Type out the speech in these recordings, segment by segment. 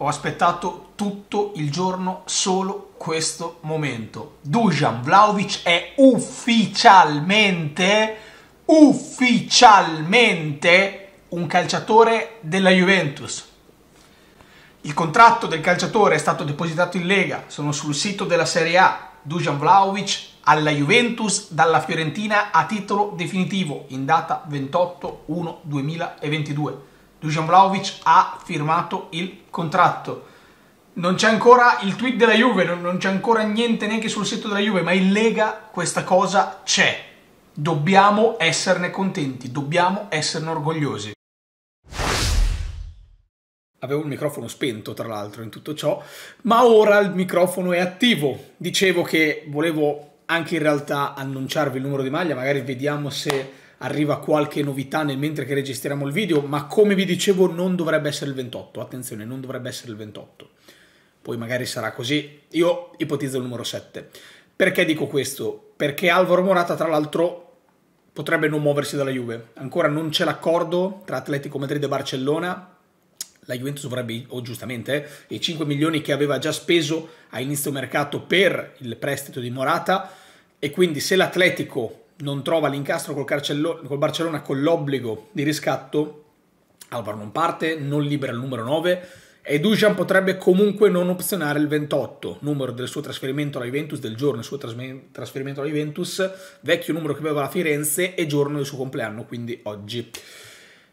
Ho aspettato tutto il giorno solo questo momento. Dujan Vlaovic è ufficialmente, ufficialmente un calciatore della Juventus. Il contratto del calciatore è stato depositato in Lega, sono sul sito della Serie A. Dujan Vlaovic alla Juventus dalla Fiorentina a titolo definitivo in data 28-1-2022. Dusan Vlaovic ha firmato il contratto. Non c'è ancora il tweet della Juve, non, c'è ancora niente neanche sul sito della Juve, ma in Lega questa cosa c'è. Dobbiamo esserne contenti, dobbiamo esserne orgogliosi. Avevo il microfono spento, tra l'altro, in tutto ciò, ma ora il microfono è attivo. Dicevo che volevo anche in realtà annunciarvi il numero di maglia, magari vediamo se arriva qualche novità nel mentre che registriamo il video, ma come vi dicevo non dovrebbe essere il 28, attenzione, non dovrebbe essere il 28. Poi magari sarà così, io ipotizzo il numero 7. Perché dico questo? Perché Alvaro Morata tra l'altro potrebbe non muoversi dalla Juve, ancora non c'è l'accordo tra Atletico Madrid e Barcellona, la Juventus dovrebbe, o giustamente, eh, i 5 milioni che aveva già speso a inizio mercato per il prestito di Morata e quindi se l'Atletico non trova l'incastro col, Carcello, col Barcellona con l'obbligo di riscatto, Alvaro non parte, non libera il numero 9 e Dujan potrebbe comunque non opzionare il 28, numero del suo trasferimento alla Juventus, del giorno del suo trasferimento alla Juventus, vecchio numero che aveva la Firenze e giorno del suo compleanno, quindi oggi.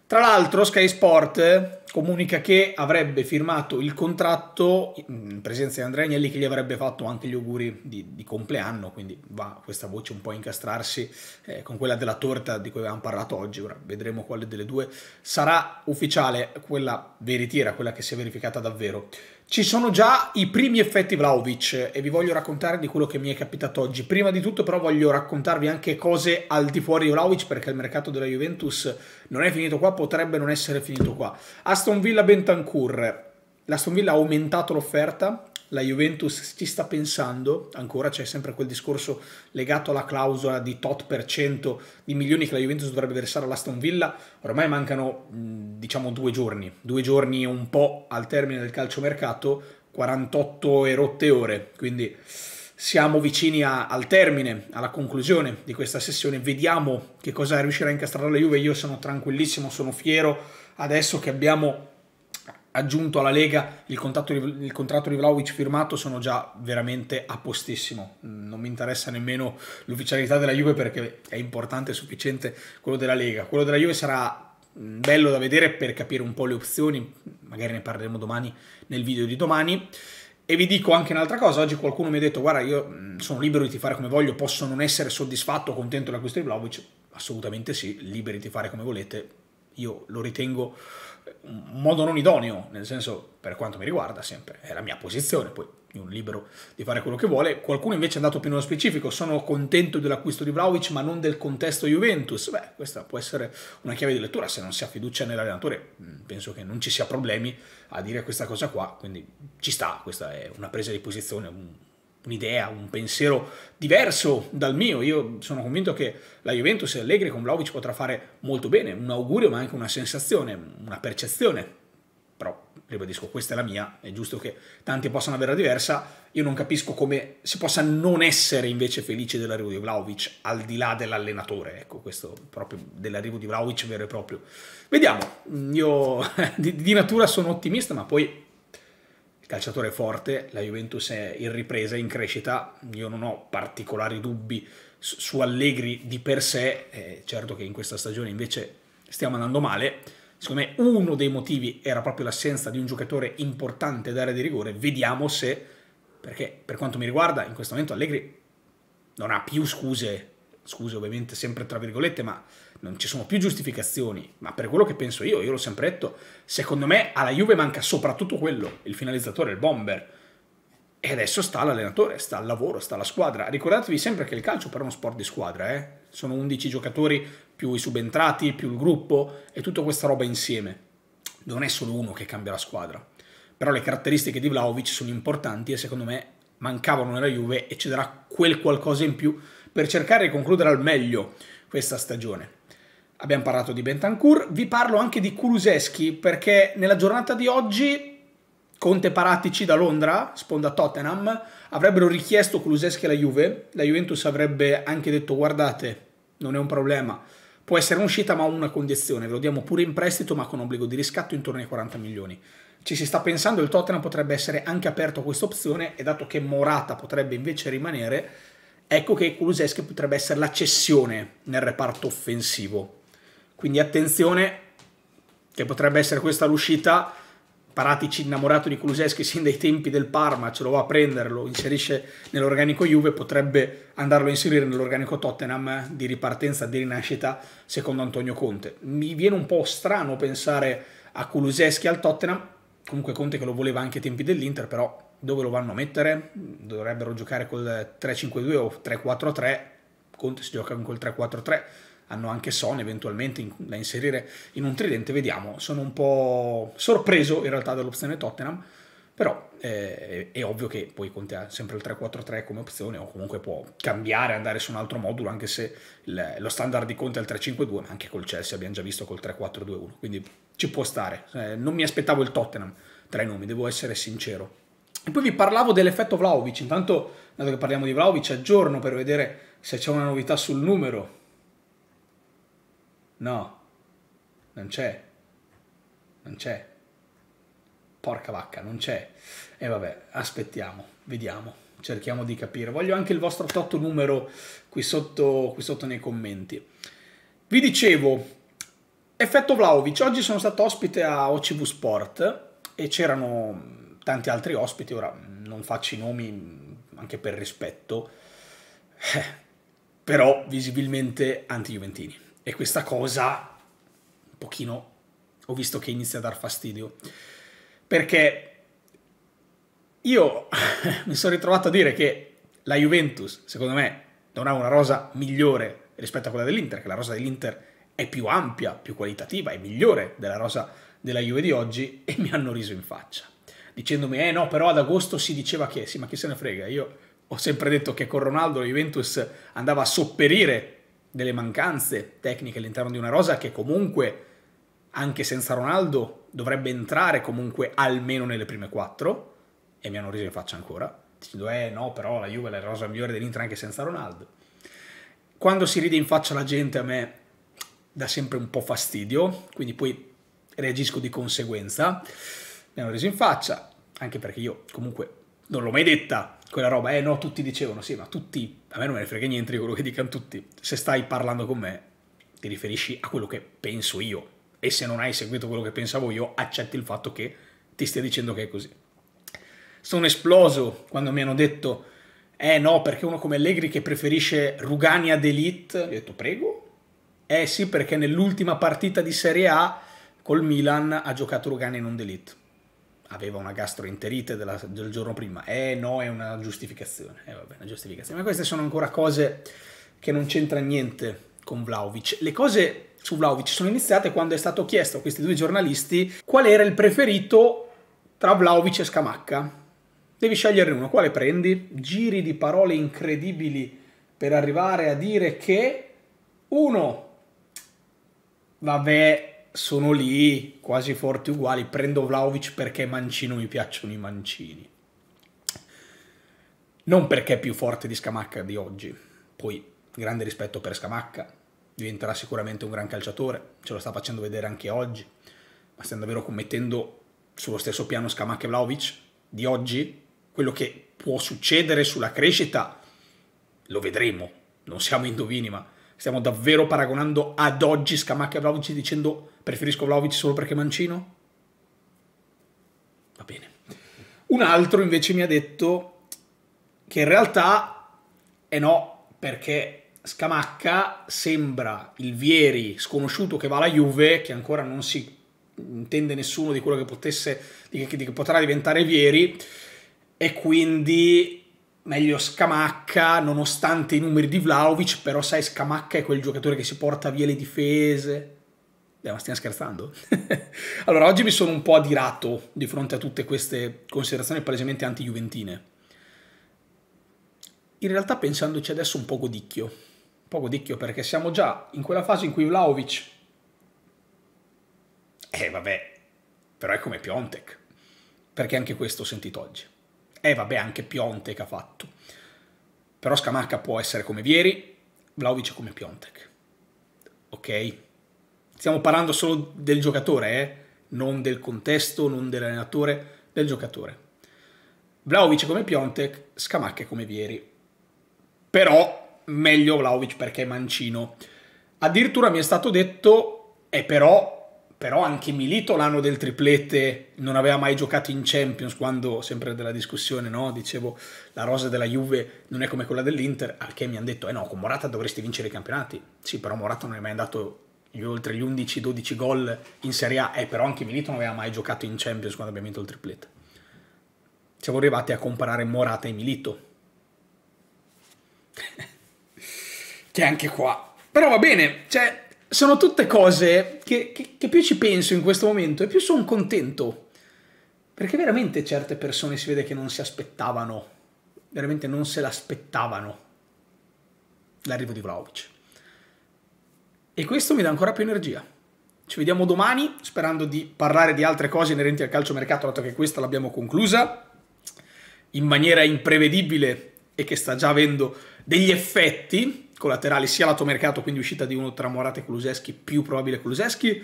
Tra l'altro Sky Sport eh, comunica che avrebbe firmato il contratto in presenza di Andrea Agnelli che gli avrebbe fatto anche gli auguri di, di compleanno, quindi va questa voce un po' a incastrarsi eh, con quella della torta di cui avevamo parlato oggi, ora vedremo quale delle due sarà ufficiale, quella veritiera, quella che si è verificata davvero. Ci sono già i primi effetti Vlaovic e vi voglio raccontare di quello che mi è capitato oggi. Prima di tutto però voglio raccontarvi anche cose al di fuori di Vlaovic perché il mercato della Juventus non è finito qua, potrebbe non essere finito qua. Aston Villa Bentancur. L'Aston Villa ha aumentato l'offerta la Juventus ci sta pensando, ancora c'è sempre quel discorso legato alla clausola di tot per cento di milioni che la Juventus dovrebbe versare all'Aston Villa, ormai mancano diciamo due giorni, due giorni e un po' al termine del calciomercato, 48 e rotte ore, quindi siamo vicini a, al termine, alla conclusione di questa sessione, vediamo che cosa riuscirà a incastrare la Juve, io sono tranquillissimo, sono fiero adesso che abbiamo aggiunto alla Lega il, contatto, il contratto di Vlaovic firmato sono già veramente a postissimo. Non mi interessa nemmeno l'ufficialità della Juve perché è importante e sufficiente quello della Lega. Quello della Juve sarà mm, bello da vedere per capire un po' le opzioni, magari ne parleremo domani nel video di domani. E vi dico anche un'altra cosa, oggi qualcuno mi ha detto guarda io mm, sono libero di fare come voglio, posso non essere soddisfatto o contento da questo di Vlaovic? Assolutamente sì, liberi di fare come volete, io lo ritengo eh, un modo non idoneo, nel senso per quanto mi riguarda sempre, è la mia posizione, poi ognuno libero di fare quello che vuole, qualcuno invece è andato più nello specifico, sono contento dell'acquisto di Vlaovic ma non del contesto Juventus, beh questa può essere una chiave di lettura, se non si ha fiducia nell'allenatore mm, penso che non ci sia problemi a dire questa cosa qua, quindi ci sta, questa è una presa di posizione, un un'idea, un pensiero diverso dal mio. Io sono convinto che la Juventus e Allegri con Vlaovic potrà fare molto bene, un augurio ma anche una sensazione, una percezione. Però, ribadisco, questa è la mia, è giusto che tanti possano averla diversa. Io non capisco come si possa non essere invece felice dell'arrivo di Vlaovic, al di là dell'allenatore, ecco, questo proprio dell'arrivo di Vlaovic vero e proprio. Vediamo, io di, di natura sono ottimista, ma poi calciatore è forte, la Juventus è in ripresa, in crescita, io non ho particolari dubbi su Allegri di per sé, eh, certo che in questa stagione invece stiamo andando male, secondo me uno dei motivi era proprio l'assenza di un giocatore importante d'area di rigore, vediamo se, perché per quanto mi riguarda in questo momento Allegri non ha più scuse, scuse ovviamente sempre tra virgolette, ma non ci sono più giustificazioni, ma per quello che penso io, io l'ho sempre detto, secondo me alla Juve manca soprattutto quello, il finalizzatore, il bomber. E adesso sta l'allenatore, sta al lavoro, sta la squadra. Ricordatevi sempre che il calcio però è uno sport di squadra, eh? sono 11 giocatori più i subentrati, più il gruppo e tutta questa roba insieme. Non è solo uno che cambia la squadra. Però le caratteristiche di Vlaovic sono importanti e secondo me mancavano nella Juve e ci darà quel qualcosa in più per cercare di concludere al meglio questa stagione. Abbiamo parlato di Bentancur, vi parlo anche di Kuluseschi perché nella giornata di oggi Conte Paratici da Londra, sponda Tottenham, avrebbero richiesto Kuluseschi alla Juve, la Juventus avrebbe anche detto guardate, non è un problema, può essere un'uscita ma una condizione, ve lo diamo pure in prestito ma con obbligo di riscatto intorno ai 40 milioni. Ci si sta pensando, il Tottenham potrebbe essere anche aperto a questa opzione e dato che Morata potrebbe invece rimanere, ecco che Kuluseschi potrebbe essere la cessione nel reparto offensivo. Quindi attenzione, che potrebbe essere questa l'uscita. Paratici innamorato di Kuluseschi sin dai tempi del Parma, ce lo va a prendere, lo inserisce nell'organico Juve, potrebbe andarlo a inserire nell'organico Tottenham eh, di ripartenza, di rinascita, secondo Antonio Conte. Mi viene un po' strano pensare a Kuluseschi al Tottenham, comunque Conte che lo voleva anche ai tempi dell'Inter, però dove lo vanno a mettere? Dovrebbero giocare col 3-5-2 o 3-4-3, Conte si gioca con col 3-4-3, hanno anche Sony eventualmente in, da inserire in un tridente, vediamo. Sono un po' sorpreso in realtà dall'opzione Tottenham, però eh, è ovvio che poi conta sempre il 3-4-3 come opzione o comunque può cambiare, andare su un altro modulo, anche se il, lo standard di Conte è il 3-5-2, ma anche col Chelsea abbiamo già visto col 3-4-2-1, quindi ci può stare. Eh, non mi aspettavo il Tottenham tra i nomi, devo essere sincero. E poi vi parlavo dell'effetto Vlaovic, intanto, dato che parliamo di Vlaovic, aggiorno per vedere se c'è una novità sul numero No, non c'è. Non c'è. Porca vacca, non c'è. E vabbè, aspettiamo, vediamo cerchiamo di capire. Voglio anche il vostro totto numero qui sotto, qui sotto nei commenti. Vi dicevo, effetto Vlaovic, oggi sono stato ospite a OCV Sport e c'erano tanti altri ospiti, ora non faccio i nomi anche per rispetto, eh, però visibilmente anti-juventini. E questa cosa, un pochino, ho visto che inizia a dar fastidio. Perché io mi sono ritrovato a dire che la Juventus, secondo me, non ha una rosa migliore rispetto a quella dell'Inter, che la rosa dell'Inter è più ampia, più qualitativa, è migliore della rosa della Juve di oggi, e mi hanno riso in faccia, dicendomi, eh no, però ad agosto si diceva che, sì, ma chi se ne frega, io ho sempre detto che con Ronaldo la Juventus andava a sopperire delle mancanze tecniche all'interno di una rosa che comunque, anche senza Ronaldo, dovrebbe entrare comunque almeno nelle prime quattro, e mi hanno riso in faccia ancora, dicendo eh no, però la Juve è la rosa migliore dell'Inter anche senza Ronaldo. Quando si ride in faccia la gente a me dà sempre un po' fastidio, quindi poi reagisco di conseguenza, mi hanno riso in faccia, anche perché io comunque non l'ho mai detta quella roba, eh no, tutti dicevano sì, ma tutti a me non me ne frega niente di quello che dicano tutti. Se stai parlando con me, ti riferisci a quello che penso io. E se non hai seguito quello che pensavo io, accetti il fatto che ti stia dicendo che è così. Sono esploso quando mi hanno detto, eh no, perché uno come Allegri che preferisce Rugania d'Elite, gli ho detto prego. Eh sì, perché nell'ultima partita di Serie A col Milan ha giocato Rugani e non d'Elite aveva una gastroenterite della, del giorno prima. Eh no, è una giustificazione. Eh vabbè, una giustificazione. Ma queste sono ancora cose che non c'entra niente con Vlaovic. Le cose su Vlaovic sono iniziate quando è stato chiesto a questi due giornalisti qual era il preferito tra Vlaovic e Scamacca. Devi scegliere uno, quale prendi? Giri di parole incredibili per arrivare a dire che uno, vabbè, sono lì quasi forti uguali, prendo Vlaovic perché Mancino mi piacciono i Mancini. Non perché è più forte di Scamacca di oggi. Poi, grande rispetto per Scamacca, diventerà sicuramente un gran calciatore, ce lo sta facendo vedere anche oggi, ma stiamo davvero commettendo sullo stesso piano Scamacca e Vlaovic di oggi, quello che può succedere sulla crescita lo vedremo, non siamo indovini, ma Stiamo davvero paragonando ad oggi Scamacca e Vlaovic dicendo preferisco Vlaovic solo perché mancino? Va bene. Un altro invece mi ha detto che in realtà è eh no, perché Scamacca sembra il Vieri sconosciuto che va alla Juve, che ancora non si intende nessuno di quello che potesse, di che, di che potrà diventare Vieri, e quindi meglio Scamacca, nonostante i numeri di Vlaovic, però sai Scamacca è quel giocatore che si porta via le difese. Beh, ma stiamo scherzando? allora, oggi mi sono un po' adirato di fronte a tutte queste considerazioni palesemente anti-juventine. In realtà pensandoci adesso un po' godicchio. Un po' godicchio perché siamo già in quella fase in cui Vlaovic... Eh vabbè, però è come Piontek. Perché anche questo ho sentito oggi. E eh, vabbè, anche Piontek ha fatto. Però Scamacca può essere come Vieri, Vlaovic come Piontek. Ok? Stiamo parlando solo del giocatore, eh? non del contesto, non dell'allenatore, del giocatore. Vlaovic come Piontek, Scamacca come Vieri. Però meglio Vlaovic perché è mancino. Addirittura mi è stato detto, e eh, però però anche Milito l'anno del triplete non aveva mai giocato in Champions quando, sempre della discussione, no? dicevo la rosa della Juve non è come quella dell'Inter, al che mi hanno detto eh no, con Morata dovresti vincere i campionati. Sì, però Morata non è mai andato oltre gli 11-12 gol in Serie A, eh, però anche Milito non aveva mai giocato in Champions quando abbiamo vinto il triplete. Siamo arrivati a comparare Morata e Milito. che anche qua. Però va bene, cioè sono tutte cose che, che, che più ci penso in questo momento e più sono contento. Perché veramente certe persone si vede che non si aspettavano, veramente non se l'aspettavano l'arrivo di Vlaovic. E questo mi dà ancora più energia. Ci vediamo domani, sperando di parlare di altre cose inerenti al calciomercato, dato che questa l'abbiamo conclusa in maniera imprevedibile e che sta già avendo degli effetti collaterali, sia lato mercato, quindi uscita di uno tra Morata e Kuluseschi, più probabile Kuluseschi,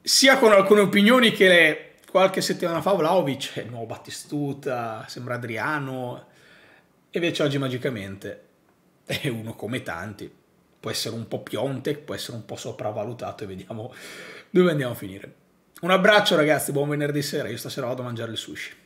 sia con alcune opinioni che qualche settimana fa Vlaovic, il eh, nuovo Battistuta, sembra Adriano, e invece oggi magicamente è uno come tanti, può essere un po' Piontek, può essere un po' sopravvalutato e vediamo dove andiamo a finire. Un abbraccio ragazzi, buon venerdì sera, io stasera vado a mangiare il sushi.